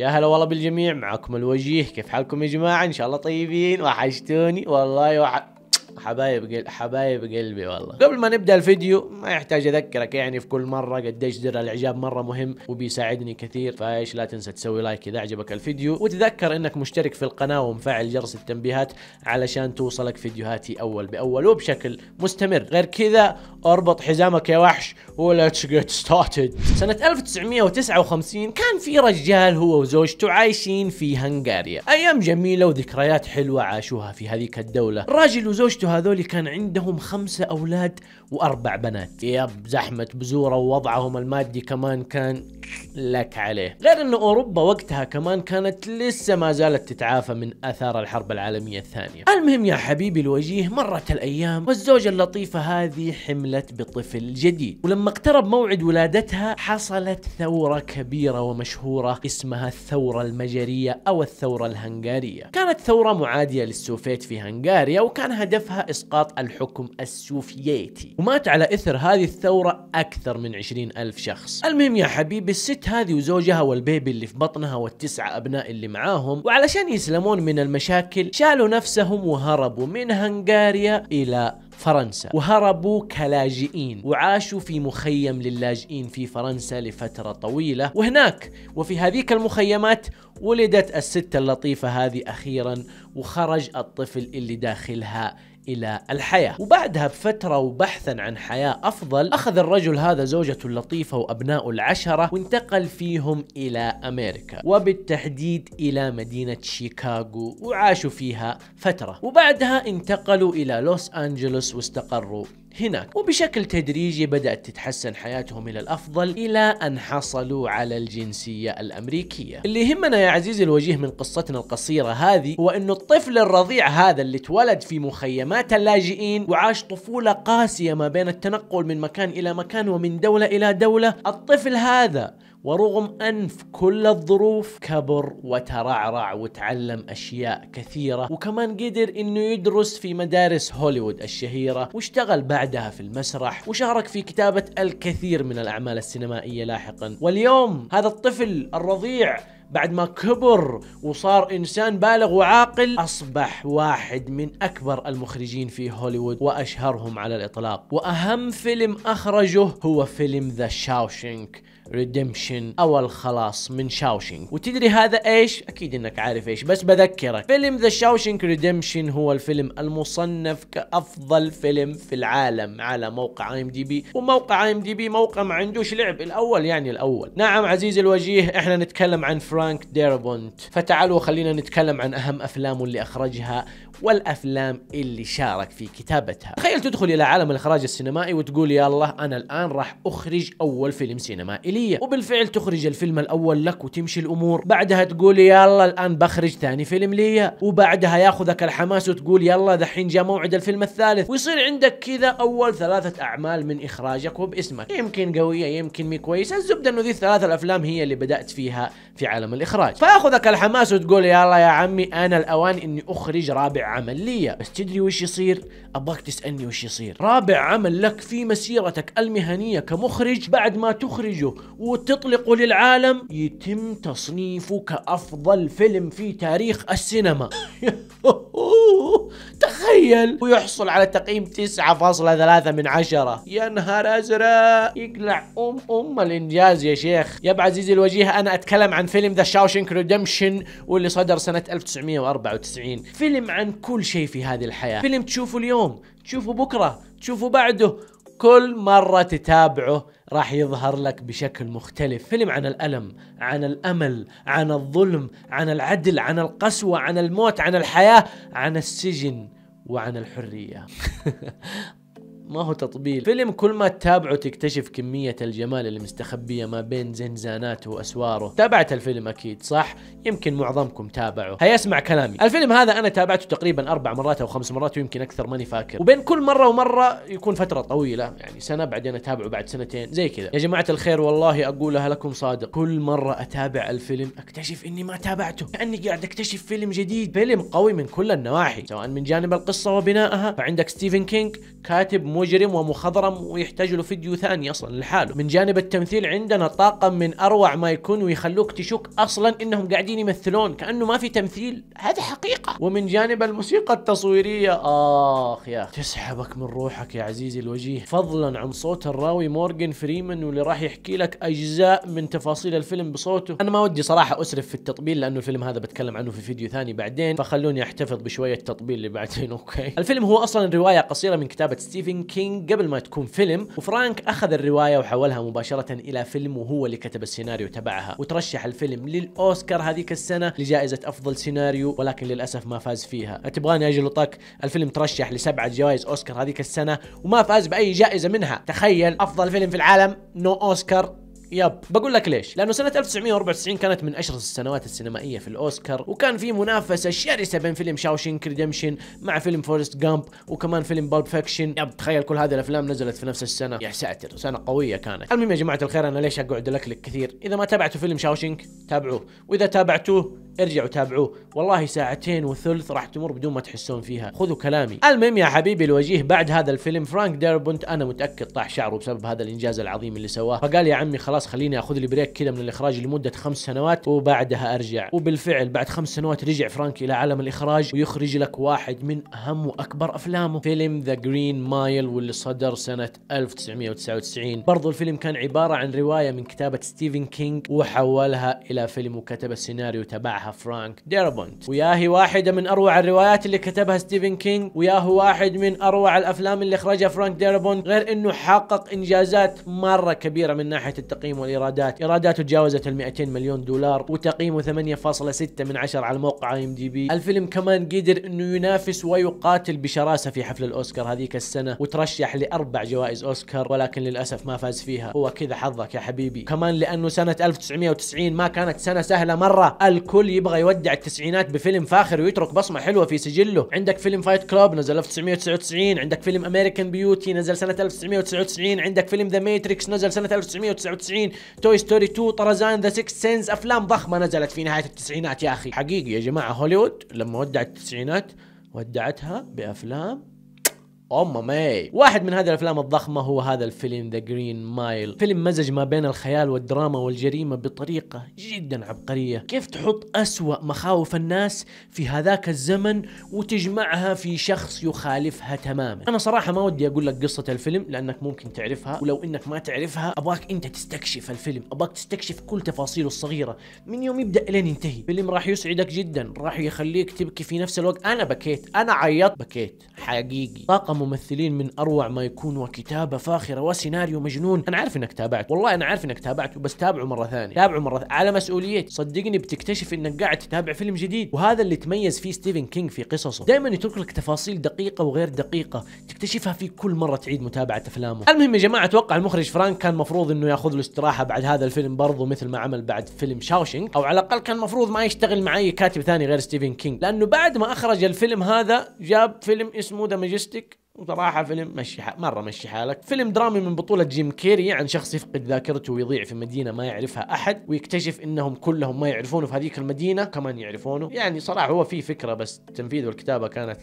يا هلا والله بالجميع معكم الوجيه كيف حالكم يا جماعه ان شاء الله طيبين وحشتوني والله وح... حبايب قل... حبايب قلبي والله قبل ما نبدا الفيديو ما يحتاج اذكرك يعني في كل مره قديش زر الاعجاب مره مهم وبيساعدني كثير فايش لا تنسى تسوي لايك اذا عجبك الفيديو وتذكر انك مشترك في القناه ومفعل جرس التنبيهات علشان توصلك فيديوهاتي اول باول وبشكل مستمر غير كذا اربط حزامك يا وحش وليتس جيت ستارتد سنه 1959 كان في رجال هو وزوجته عايشين في هنغاريا ايام جميله وذكريات حلوه عاشوها في هذيك الدوله الراجل وزوجته هذول كان عندهم خمسة أولاد وأربع بنات يب زحمة بزورة ووضعهم المادي كمان كان لك عليه غير أن أوروبا وقتها كمان كانت لسه ما زالت تتعافى من أثار الحرب العالمية الثانية المهم يا حبيبي الوجيه مرت الأيام والزوجة اللطيفة هذه حملت بطفل جديد ولما اقترب موعد ولادتها حصلت ثورة كبيرة ومشهورة اسمها الثورة المجرية أو الثورة الهنغارية كانت ثورة معادية للسوفيت في هنغاريا وكان هدفها إسقاط الحكم السوفيتي ومات على إثر هذه الثورة أكثر من 20 ألف شخص المهم يا حبيبي الست هذه وزوجها والبيبي اللي في بطنها والتسعة أبناء اللي معاهم وعلشان يسلمون من المشاكل شالوا نفسهم وهربوا من هنغاريا إلى فرنسا وهربوا كلاجئين وعاشوا في مخيم للاجئين في فرنسا لفترة طويلة وهناك وفي هذيك المخيمات ولدت الست اللطيفة هذه أخيرا وخرج الطفل اللي داخلها إلى الحياة وبعدها بفترة وبحثا عن حياة أفضل أخذ الرجل هذا زوجته اللطيفة وابناءه العشرة وانتقل فيهم إلى أمريكا وبالتحديد إلى مدينة شيكاغو وعاشوا فيها فترة وبعدها انتقلوا إلى لوس أنجلوس واستقروا هناك وبشكل تدريجي بدأت تتحسن حياتهم إلى الأفضل إلى أن حصلوا على الجنسية الأمريكية اللي يهمنا يا عزيزي الوجيه من قصتنا القصيرة هذه هو أنه الطفل الرضيع هذا اللي اتولد في مخيمات اللاجئين وعاش طفولة قاسية ما بين التنقل من مكان إلى مكان ومن دولة إلى دولة الطفل هذا ورغم أنف كل الظروف كبر وترعرع وتعلم أشياء كثيرة وكمان قدر أنه يدرس في مدارس هوليوود الشهيرة واشتغل بعدها في المسرح وشارك في كتابة الكثير من الأعمال السينمائية لاحقا واليوم هذا الطفل الرضيع بعد ما كبر وصار انسان بالغ وعاقل اصبح واحد من اكبر المخرجين في هوليوود واشهرهم على الاطلاق واهم فيلم اخرجه هو فيلم ذا شاوشينك ريديمشن او الخلاص من شاوشينج وتدري هذا ايش اكيد انك عارف ايش بس بذكرك فيلم ذا شاوشينج ريديمشن هو الفيلم المصنف كافضل فيلم في العالم على موقع اي ام دي بي وموقع اي ام دي بي موقع ما عندوش لعب الاول يعني الاول نعم عزيزي الوجيه احنا نتكلم عن فرانك ديربونت فتعالوا خلينا نتكلم عن اهم افلامه اللي اخرجها والافلام اللي شارك في كتابتها تخيل تدخل الى عالم الاخراج السينمائي وتقول يلا انا الان راح اخرج اول فيلم سينمائي الداخليه وبالفعل تخرج الفيلم الاول لك وتمشي الامور بعدها تقول يلا الان بخرج ثاني فيلم ليا وبعدها ياخذك الحماس وتقول يلا دحين جاء موعد الفيلم الثالث ويصير عندك كذا اول ثلاثه اعمال من اخراجك وباسمك يمكن قويه يمكن مي كويسه الزبده انه ذي الثلاثه الافلام هي اللي بدات فيها في عالم الاخراج فياخذك الحماس وتقول يلا يا عمي انا الاوان اني اخرج رابع عمل لي بس تدري وش يصير ابغاك تسالني وش يصير رابع عمل لك في مسيرتك المهنيه كمخرج بعد ما تخرجه وتطلقه للعالم يتم تصنيفه كافضل فيلم في تاريخ السينما تخيل ويحصل على تقييم 9.3 من عشرة يا نهار ازرق يقلع ام ام الانجاز يا شيخ يا ابو عزيزي الوجيه انا اتكلم عن فيلم ذا شاوشنك ريدمشن واللي صدر سنه 1994 فيلم عن كل شيء في هذه الحياه فيلم تشوفه اليوم تشوفه بكره تشوفه بعده كل مرة تتابعه راح يظهر لك بشكل مختلف فيلم عن الألم عن الأمل عن الظلم عن العدل عن القسوة عن الموت عن الحياة عن السجن وعن الحريه ما هو تطبيل فيلم كل ما تتابعه تكتشف كمية الجمال المستخبية ما بين زنزاناته وأسواره تابعت الفيلم أكيد صح يمكن معظمكم تابعه هيسمع كلامي الفيلم هذا أنا تابعته تقريبا أربع مرات أو خمس مرات ويمكن أكثر ماني فاكر وبين كل مرة ومرة يكون فترة طويلة يعني سنة بعدين أتابعه بعد سنتين زي كذا يا جماعة الخير والله أقولها لكم صادق كل مرة أتابع الفيلم أكتشف إني ما تابعته كأني قاعد أكتشف فيلم جديد فيلم قوي من كل النواحي سواء من جانب القصة وبنائها فعندك ستيفن كينج كاتب مجرم ومخضرم ويحتاج له فيديو ثاني اصلا لحاله من جانب التمثيل عندنا طاقم من اروع ما يكون ويخلوك تشك اصلا انهم قاعدين يمثلون كانه ما في تمثيل هذا حقيقه ومن جانب الموسيقى التصويريه اخ يا اخي تسحبك من روحك يا عزيزي الوجيه فضلا عن صوت الراوي مورغان فريمان واللي راح يحكي لك اجزاء من تفاصيل الفيلم بصوته انا ما ودي صراحه اسرف في التطبيل لانه الفيلم هذا بتكلم عنه في فيديو ثاني بعدين فخلوني احتفظ بشويه تطبيل اللي بعدين اوكي الفيلم هو اصلا روايه قصيره من كتابه ستيفن كينج قبل ما تكون فيلم وفرانك أخذ الرواية وحولها مباشرة إلى فيلم وهو اللي كتب السيناريو تبعها وترشح الفيلم للأوسكار هذيك السنة لجائزة أفضل سيناريو ولكن للأسف ما فاز فيها تبغاني أجلطك الفيلم ترشح لسبعة جوائز أوسكار هذيك السنة وما فاز بأي جائزة منها تخيل أفضل فيلم في العالم نو أوسكار يب بقول لك ليش لانه سنه 1994 كانت من اشرس السنوات السينمائيه في الاوسكار وكان في منافسه شرسه بين فيلم شاوشينك ريديمشن مع فيلم فورست جامب وكمان فيلم بولب فيكشن يب تخيل كل هذه الافلام نزلت في نفس السنه يا ساتر سنه قويه كانت المهم يا جماعه الخير انا ليش اقعد لك كثير اذا ما تابعتوا فيلم شاوشينك تابعوه واذا تابعتوه ارجعوا تابعوه والله ساعتين وثلث راح تمر بدون ما تحسون فيها خذوا كلامي المهم يا حبيبي الوجيه بعد هذا الفيلم فرانك ديربونت انا متاكد طاح شعره بسبب هذا الانجاز العظيم اللي سواه فقال يا عمي خلاص خليني اخذ لي بريك كذا من الاخراج لمده خمس سنوات وبعدها ارجع وبالفعل بعد خمس سنوات رجع فرانك الى عالم الاخراج ويخرج لك واحد من اهم واكبر افلامه فيلم ذا جرين مايل واللي صدر سنه 1999 برضو الفيلم كان عباره عن روايه من كتابه ستيفن كينج وحولها الى فيلم وكتب السيناريو تبعها طبعها فرانك ديربونت وياهي واحدة من أروع الروايات اللي كتبها ستيفن كينج وياهو واحد من أروع الأفلام اللي أخرجها فرانك ديربونت غير أنه حقق إنجازات مرة كبيرة من ناحية التقييم والإيرادات إيراداته تجاوزت ال 200 مليون دولار وتقييمه 8.6 من 10 على موقع اي ام دي بي الفيلم كمان قدر أنه ينافس ويقاتل بشراسة في حفل الأوسكار هذيك السنة وترشح لأربع جوائز أوسكار ولكن للأسف ما فاز فيها هو كذا حظك يا حبيبي كمان لأنه سنة 1990 ما كانت سنة سهلة مرة الكل اللي يبغى يودع التسعينات بفيلم فاخر ويترك بصمه حلوه في سجله عندك فيلم فايت كلاب نزل 1999 عندك فيلم امريكان بيوتي نزل سنه 1999 عندك فيلم ذا ماتريكس نزل سنه 1999 توي ستوري 2 طرزان ذا سكس سنس افلام ضخمه نزلت في نهايه التسعينات يا اخي حقيقي يا جماعه هوليوود لما ودعت التسعينات ودعتها بافلام أم ماي واحد من هذه الأفلام الضخمة هو هذا الفيلم ذا جرين مايل فيلم مزج ما بين الخيال والدراما والجريمة بطريقة جدا عبقرية كيف تحط أسوأ مخاوف الناس في هذاك الزمن وتجمعها في شخص يخالفها تماما أنا صراحة ما ودي أقول لك قصة الفيلم لأنك ممكن تعرفها ولو أنك ما تعرفها أبغاك أنت تستكشف الفيلم أبغاك تستكشف كل تفاصيله الصغيرة من يوم يبدأ إلين ينتهي فيلم راح يسعدك جدا راح يخليك تبكي في نفس الوقت أنا بكيت أنا عيطت بكيت حقيقي طاقم ممثلين من اروع ما يكون وكتابه فاخره وسيناريو مجنون انا عارف انك تابعت والله انا عارف انك تابعته بس تابعه مره ثانيه تابعه مره ثانية. على مسؤوليتي صدقني بتكتشف انك قاعد تتابع فيلم جديد وهذا اللي تميز فيه ستيفن كينج في قصصه دائما يترك لك تفاصيل دقيقه وغير دقيقه تكتشفها في كل مره تعيد متابعه افلامه المهم يا جماعه اتوقع المخرج فرانك كان مفروض انه ياخذ له استراحه بعد هذا الفيلم برضه مثل ما عمل بعد فيلم شاوشينج او على الاقل كان مفروض ما يشتغل مع اي كاتب ثاني غير ستيفن كينج لانه بعد ما اخرج الفيلم هذا جاب فيلم اسمه ذا ماجستيك وصراحة فيلم مشي حالك مرة مشي حالك فيلم درامي من بطولة جيم كيري عن يعني شخص يفقد ذاكرته ويضيع في مدينة ما يعرفها أحد ويكتشف إنهم كلهم ما يعرفونه في هذيك المدينة كمان يعرفونه يعني صراحة هو في فكرة بس التنفيذ والكتابة كانت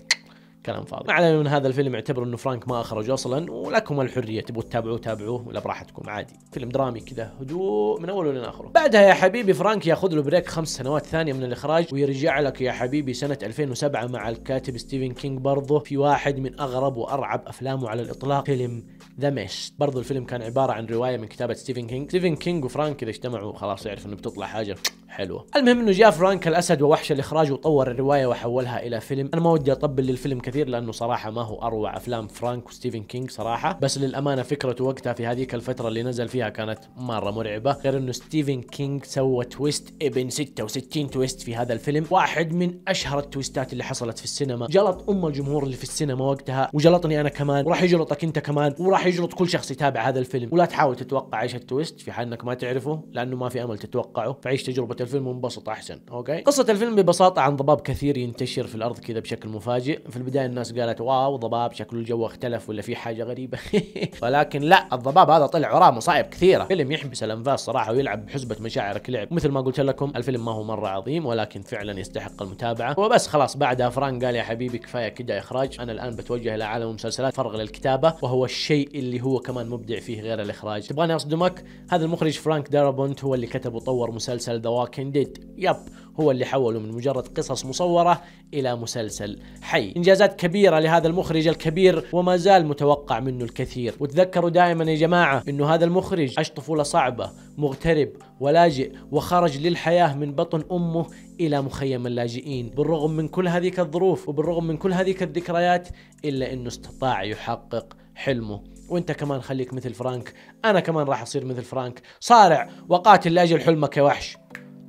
كلام فاضي على من هذا الفيلم يعتبر انه فرانك ما اخرج اصلا ولكم الحريه تبغوا تتابعوه تابعوه ولا براحتكم عادي فيلم درامي كذا هدوء من اوله لين اخره بعدها يا حبيبي فرانك ياخذ له بريك خمس سنوات ثانيه من الاخراج ويرجع لك يا حبيبي سنه 2007 مع الكاتب ستيفن كينج برضه في واحد من اغرب وارعب افلامه على الاطلاق فيلم ذا ميست برضه الفيلم كان عباره عن روايه من كتابه ستيفن كينج ستيفن كينج وفرانك اذا اجتمعوا خلاص يعرف انه بتطلع حاجه حلوه المهم انه جاء فرانك الاسد ووحش الاخراج وطور الروايه وحولها الى فيلم انا ما ودي اطبل للفيلم كثير لانه صراحه ما هو اروع افلام فرانك وستيفن كينج صراحه بس للامانه فكرته وقتها في هذيك الفتره اللي نزل فيها كانت مره مرعبه غير انه ستيفن كينج سوى تويست ابن 66 تويست في هذا الفيلم واحد من اشهر التويستات اللي حصلت في السينما جلط ام الجمهور اللي في السينما وقتها وجلطني انا كمان وراح يجلطك انت كمان وراح يجلط كل شخص يتابع هذا الفيلم ولا تحاول تتوقع ايش التويست في حال انك ما تعرفه لانه ما في امل تتوقعه فعيش تجربه قوه الفيلم وانبسط احسن اوكي قصه الفيلم ببساطه عن ضباب كثير ينتشر في الارض كذا بشكل مفاجئ في البدايه الناس قالت واو ضباب شكله الجو اختلف ولا في حاجه غريبه ولكن لا الضباب هذا طلع وراه مصايب كثيره فيلم يحبس الانفاس صراحه ويلعب بحسبه مشاعرك لعب مثل ما قلت لكم الفيلم ما هو مره عظيم ولكن فعلا يستحق المتابعه وبس خلاص بعدها فران قال يا حبيبي كفايه كده اخراج انا الان بتوجه الى عالم المسلسلات فرغ للكتابه وهو الشيء اللي هو كمان مبدع فيه غير الاخراج تبغاني اصدمك هذا المخرج فرانك دارابونت هو اللي كتب وطور مسلسل ذا Walking ديد يب هو اللي حوله من مجرد قصص مصورة إلى مسلسل حي إنجازات كبيرة لهذا المخرج الكبير وما زال متوقع منه الكثير وتذكروا دائما يا جماعة أنه هذا المخرج عاش طفولة صعبة مغترب ولاجئ وخرج للحياة من بطن أمه إلى مخيم اللاجئين بالرغم من كل هذيك الظروف وبالرغم من كل هذيك الذكريات إلا أنه استطاع يحقق حلمه وانت كمان خليك مثل فرانك انا كمان راح اصير مثل فرانك صارع وقاتل لاجل حلمك يا وحش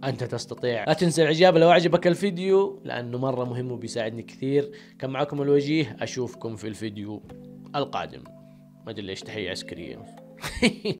انت تستطيع لا تنسى الاعجاب لو اعجبك الفيديو لانه مره مهم وبيساعدني كثير كان معكم الوجيه اشوفكم في الفيديو القادم ما ادري ليش تحيه عسكريه